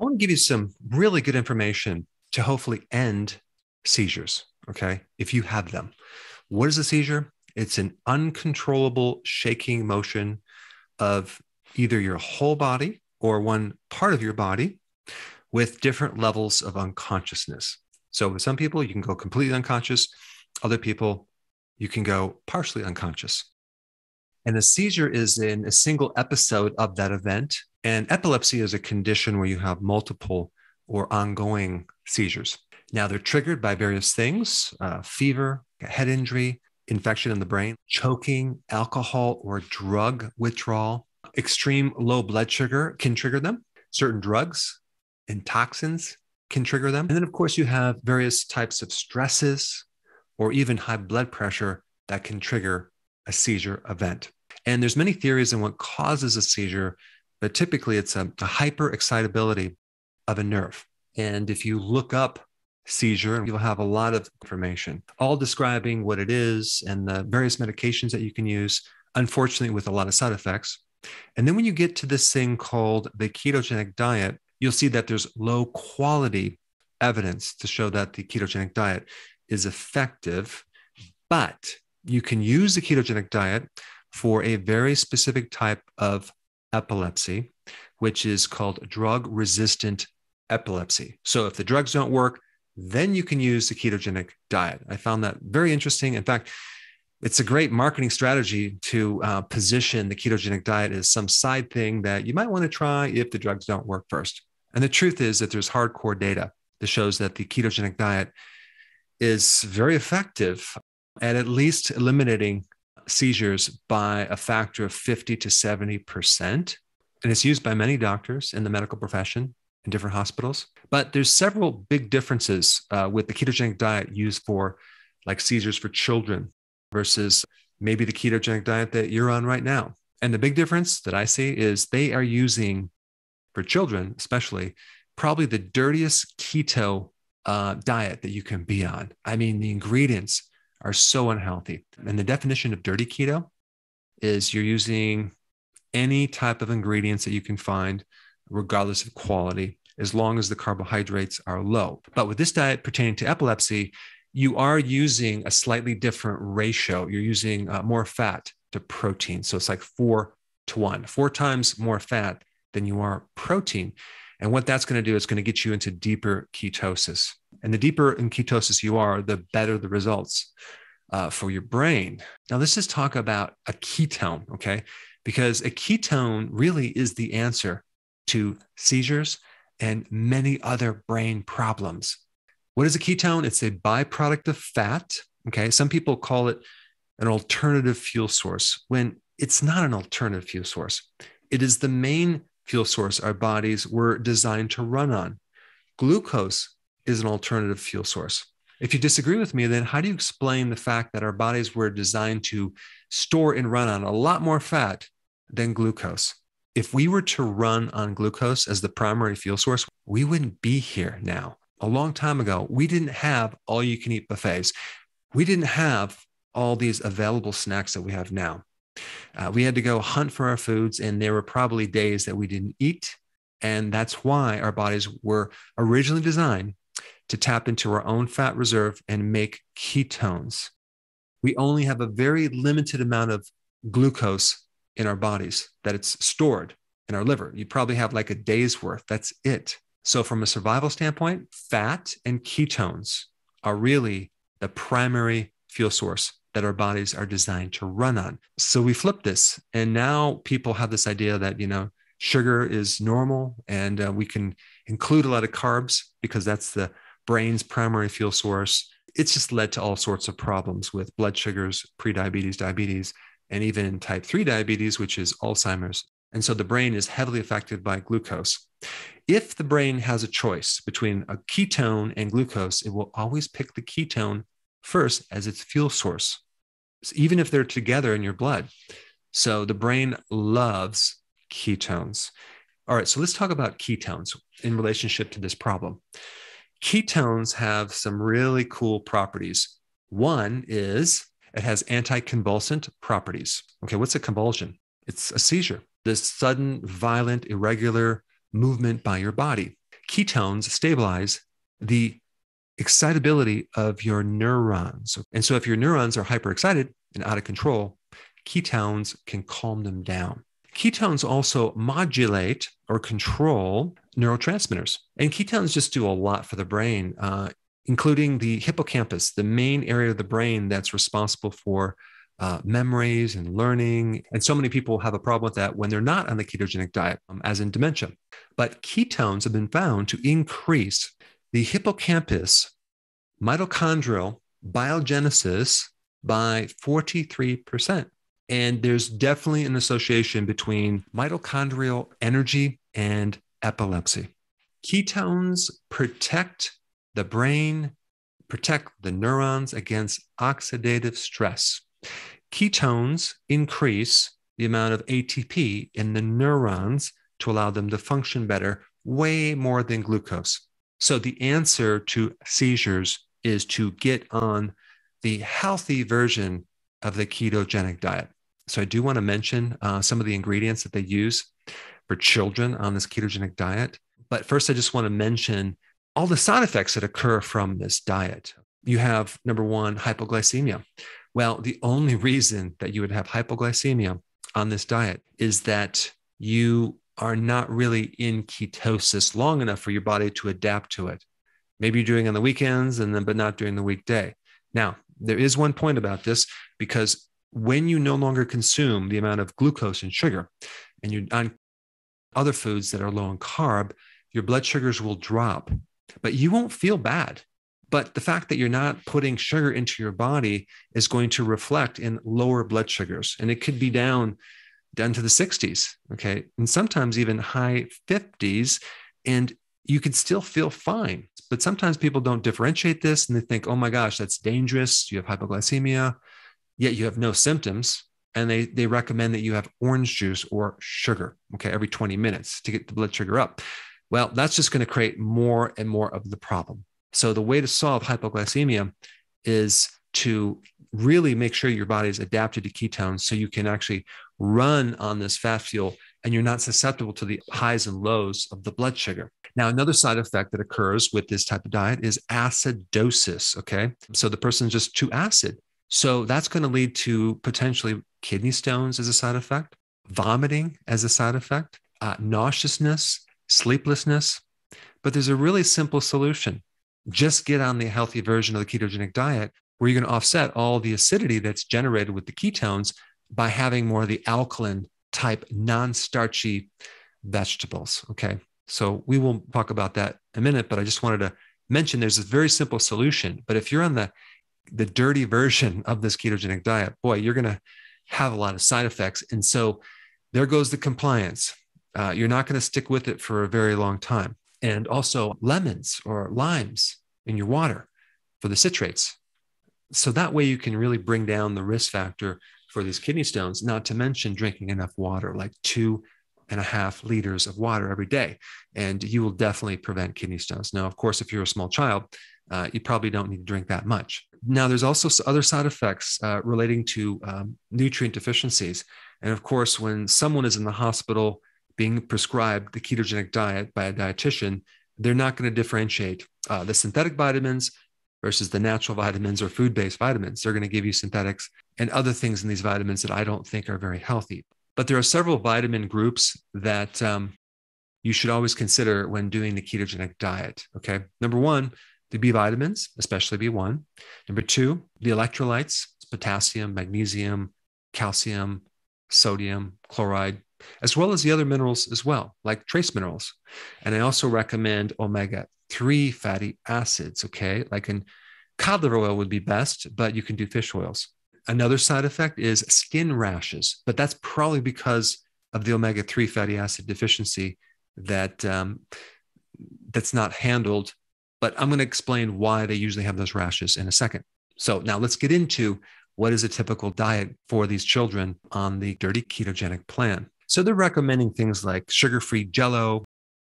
I want to give you some really good information to hopefully end seizures. Okay. If you have them, what is a seizure? It's an uncontrollable shaking motion of either your whole body or one part of your body with different levels of unconsciousness. So, with some people, you can go completely unconscious. Other people, you can go partially unconscious. And a seizure is in a single episode of that event and epilepsy is a condition where you have multiple or ongoing seizures. Now, they're triggered by various things uh, fever, head injury, infection in the brain, choking, alcohol or drug withdrawal, extreme low blood sugar can trigger them, certain drugs and toxins can trigger them. And then, of course, you have various types of stresses or even high blood pressure that can trigger a seizure event. And there's many theories on what causes a seizure but typically it's a, a hyper excitability of a nerve. And if you look up seizure, you'll have a lot of information, all describing what it is and the various medications that you can use, unfortunately, with a lot of side effects. And then when you get to this thing called the ketogenic diet, you'll see that there's low quality evidence to show that the ketogenic diet is effective, but you can use the ketogenic diet for a very specific type of epilepsy, which is called drug resistant epilepsy. So if the drugs don't work, then you can use the ketogenic diet. I found that very interesting. In fact, it's a great marketing strategy to uh, position the ketogenic diet as some side thing that you might want to try if the drugs don't work first. And the truth is that there's hardcore data that shows that the ketogenic diet is very effective at at least eliminating seizures by a factor of 50 to 70%. And it's used by many doctors in the medical profession in different hospitals. But there's several big differences uh, with the ketogenic diet used for like seizures for children versus maybe the ketogenic diet that you're on right now. And the big difference that I see is they are using, for children especially, probably the dirtiest keto uh, diet that you can be on. I mean, the ingredients are so unhealthy. And the definition of dirty keto is you're using any type of ingredients that you can find, regardless of quality, as long as the carbohydrates are low. But with this diet pertaining to epilepsy, you are using a slightly different ratio. You're using uh, more fat to protein. So it's like four to one, four times more fat than you are protein. And what that's going to do is going to get you into deeper ketosis. And the deeper in ketosis you are, the better the results uh, for your brain. Now, let's just talk about a ketone, okay? Because a ketone really is the answer to seizures and many other brain problems. What is a ketone? It's a byproduct of fat. Okay. Some people call it an alternative fuel source when it's not an alternative fuel source. It is the main fuel source our bodies were designed to run on. Glucose is an alternative fuel source. If you disagree with me, then how do you explain the fact that our bodies were designed to store and run on a lot more fat than glucose? If we were to run on glucose as the primary fuel source, we wouldn't be here now. A long time ago, we didn't have all you can eat buffets. We didn't have all these available snacks that we have now. Uh, we had to go hunt for our foods, and there were probably days that we didn't eat. And that's why our bodies were originally designed to tap into our own fat reserve and make ketones. We only have a very limited amount of glucose in our bodies that it's stored in our liver. You probably have like a day's worth. That's it. So, from a survival standpoint, fat and ketones are really the primary fuel source that our bodies are designed to run on. So we flip this, and now people have this idea that, you know, sugar is normal and uh, we can include a lot of carbs because that's the brain's primary fuel source. It's just led to all sorts of problems with blood sugars, prediabetes, diabetes, and even type 3 diabetes, which is Alzheimer's. And so the brain is heavily affected by glucose. If the brain has a choice between a ketone and glucose, it will always pick the ketone first as its fuel source, even if they're together in your blood. So the brain loves ketones. All right, so let's talk about ketones in relationship to this problem. Ketones have some really cool properties. One is it has anticonvulsant properties. Okay, what's a convulsion? It's a seizure, this sudden, violent, irregular movement by your body. Ketones stabilize the excitability of your neurons. And so, if your neurons are hyperexcited and out of control, ketones can calm them down. Ketones also modulate or control neurotransmitters. And ketones just do a lot for the brain, uh, including the hippocampus, the main area of the brain that's responsible for uh, memories and learning. And so many people have a problem with that when they're not on the ketogenic diet, um, as in dementia. But ketones have been found to increase the hippocampus, mitochondrial biogenesis by 43%. And there's definitely an association between mitochondrial energy and epilepsy. Ketones protect the brain, protect the neurons against oxidative stress. Ketones increase the amount of ATP in the neurons to allow them to function better, way more than glucose. So the answer to seizures is to get on the healthy version of the ketogenic diet. So I do want to mention uh, some of the ingredients that they use for children on this ketogenic diet. But first, I just want to mention all the side effects that occur from this diet. You have number one, hypoglycemia. Well, the only reason that you would have hypoglycemia on this diet is that you are not really in ketosis long enough for your body to adapt to it. Maybe you're doing on the weekends and then, but not during the weekday. Now, there is one point about this because when you no longer consume the amount of glucose and sugar and you're on other foods that are low in carb, your blood sugars will drop, but you won't feel bad. But the fact that you're not putting sugar into your body is going to reflect in lower blood sugars. And it could be down down to the 60s. Okay. And sometimes even high 50s. And you can still feel fine. But sometimes people don't differentiate this and they think, oh my gosh, that's dangerous. You have hypoglycemia, yet you have no symptoms. And they, they recommend that you have orange juice or sugar, okay, every 20 minutes to get the blood sugar up. Well, that's just going to create more and more of the problem. So the way to solve hypoglycemia is to really make sure your body is adapted to ketones so you can actually run on this fat fuel and you're not susceptible to the highs and lows of the blood sugar. Now, another side effect that occurs with this type of diet is acidosis. Okay. So the person's just too acid. So that's going to lead to potentially kidney stones as a side effect, vomiting as a side effect, uh, nauseousness, sleeplessness. But there's a really simple solution. Just get on the healthy version of the ketogenic diet where you're going to offset all the acidity that's generated with the ketones by having more of the alkaline type non starchy vegetables. Okay. So we will talk about that in a minute, but I just wanted to mention there's a very simple solution. But if you're on the the dirty version of this ketogenic diet, boy, you're going to have a lot of side effects. And so there goes the compliance. Uh, you're not going to stick with it for a very long time. And also lemons or limes in your water for the citrates so that way you can really bring down the risk factor for these kidney stones, not to mention drinking enough water, like two and a half liters of water every day. And you will definitely prevent kidney stones. Now, of course, if you're a small child, uh, you probably don't need to drink that much. Now, there's also other side effects uh, relating to um, nutrient deficiencies. And of course, when someone is in the hospital being prescribed the ketogenic diet by a dietitian, they're not going to differentiate uh, the synthetic vitamins versus the natural vitamins or food based vitamins. They're going to give you synthetics and other things in these vitamins that I don't think are very healthy. But there are several vitamin groups that um, you should always consider when doing the ketogenic diet. Okay. Number one, the B vitamins, especially B1. Number two, the electrolytes, potassium, magnesium, calcium, sodium, chloride, as well as the other minerals as well, like trace minerals. And I also recommend omega 3 fatty acids, okay? Like in cod liver oil would be best, but you can do fish oils. Another side effect is skin rashes, but that's probably because of the omega 3 fatty acid deficiency that um, that's not handled. But I'm going to explain why they usually have those rashes in a second. So now let's get into what is a typical diet for these children on the dirty ketogenic plan. So they're recommending things like sugar free jello,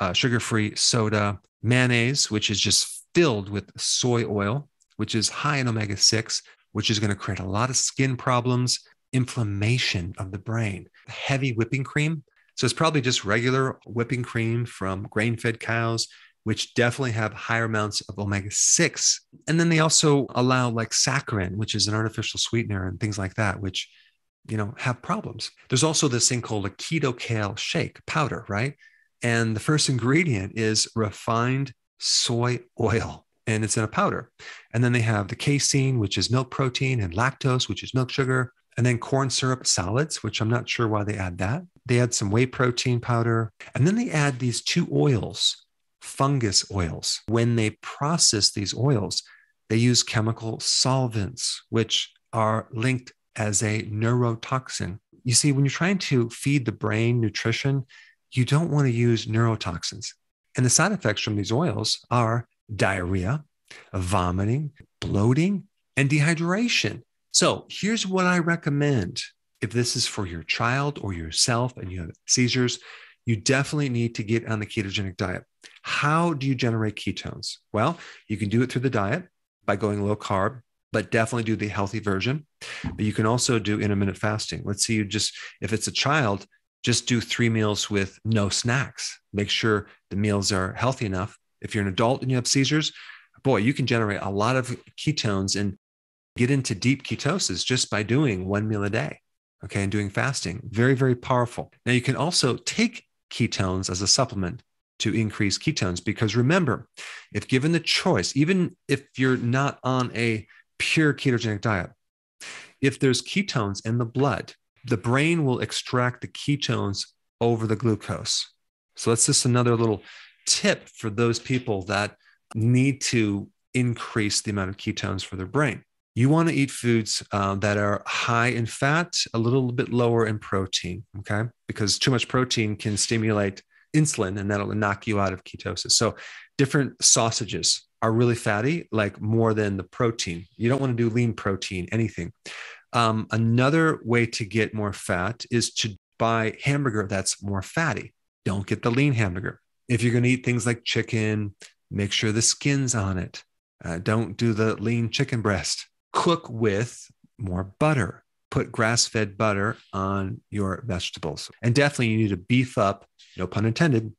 uh, sugar free soda, mayonnaise, which is just filled with soy oil, which is high in omega 6, which is going to create a lot of skin problems, inflammation of the brain, heavy whipping cream. So it's probably just regular whipping cream from grain fed cows, which definitely have higher amounts of omega 6. And then they also allow like saccharin, which is an artificial sweetener, and things like that, which you know, have problems. There's also this thing called a keto kale shake powder, right? And the first ingredient is refined soy oil, and it's in a powder. And then they have the casein, which is milk protein, and lactose, which is milk sugar, and then corn syrup solids, which I'm not sure why they add that. They add some whey protein powder, and then they add these two oils, fungus oils. When they process these oils, they use chemical solvents, which are linked as a neurotoxin. You see, when you're trying to feed the brain nutrition, you don't want to use neurotoxins. And the side effects from these oils are diarrhea, vomiting, bloating, and dehydration. So here's what I recommend if this is for your child or yourself and you have seizures, you definitely need to get on the ketogenic diet. How do you generate ketones? Well, you can do it through the diet by going low carb, but definitely do the healthy version. But you can also do intermittent fasting. Let's see, you just, if it's a child, just do three meals with no snacks. Make sure the meals are healthy enough. If you're an adult and you have seizures, boy, you can generate a lot of ketones and get into deep ketosis just by doing one meal a day. Okay. And doing fasting. Very, very powerful. Now, you can also take ketones as a supplement to increase ketones because remember, if given the choice, even if you're not on a pure ketogenic diet. If there's ketones in the blood, the brain will extract the ketones over the glucose. So that's just another little tip for those people that need to increase the amount of ketones for their brain. You want to eat foods uh, that are high in fat, a little bit lower in protein, okay? Because too much protein can stimulate insulin and that'll knock you out of ketosis. So different sausages are really fatty, like more than the protein. You don't want to do lean protein, anything. Um, another way to get more fat is to buy hamburger that's more fatty. Don't get the lean hamburger. If you're going to eat things like chicken, make sure the skin's on it. Uh, don't do the lean chicken breast. Cook with more butter. Put grass fed butter on your vegetables. And definitely, you need to beef up, no pun intended,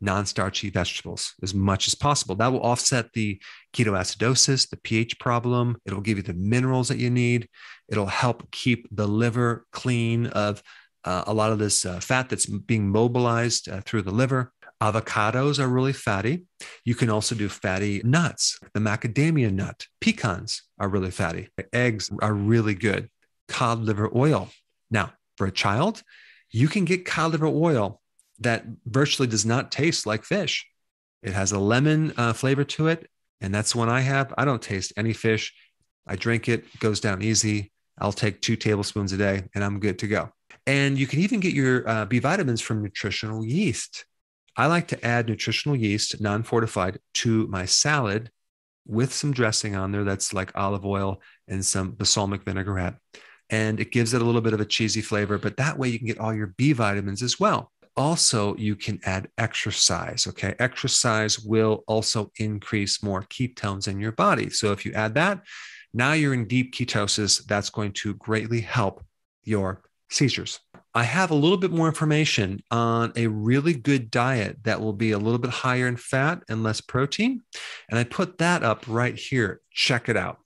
non-starchy vegetables as much as possible. That will offset the ketoacidosis, the pH problem. It'll give you the minerals that you need. It'll help keep the liver clean of uh, a lot of this uh, fat that's being mobilized uh, through the liver. Avocados are really fatty. You can also do fatty nuts. The macadamia nut, pecans are really fatty. Eggs are really good. Cod liver oil. Now, for a child, you can get cod liver oil that virtually does not taste like fish. It has a lemon uh, flavor to it, and that's one I have. I don't taste any fish. I drink it, goes down easy. I'll take two tablespoons a day, and I'm good to go. And you can even get your uh, B vitamins from nutritional yeast. I like to add nutritional yeast, non fortified, to my salad with some dressing on there that's like olive oil and some balsamic vinaigrette. And it gives it a little bit of a cheesy flavor, but that way you can get all your B vitamins as well also you can add exercise okay exercise will also increase more ketones in your body so if you add that now you're in deep ketosis that's going to greatly help your seizures i have a little bit more information on a really good diet that will be a little bit higher in fat and less protein and i put that up right here check it out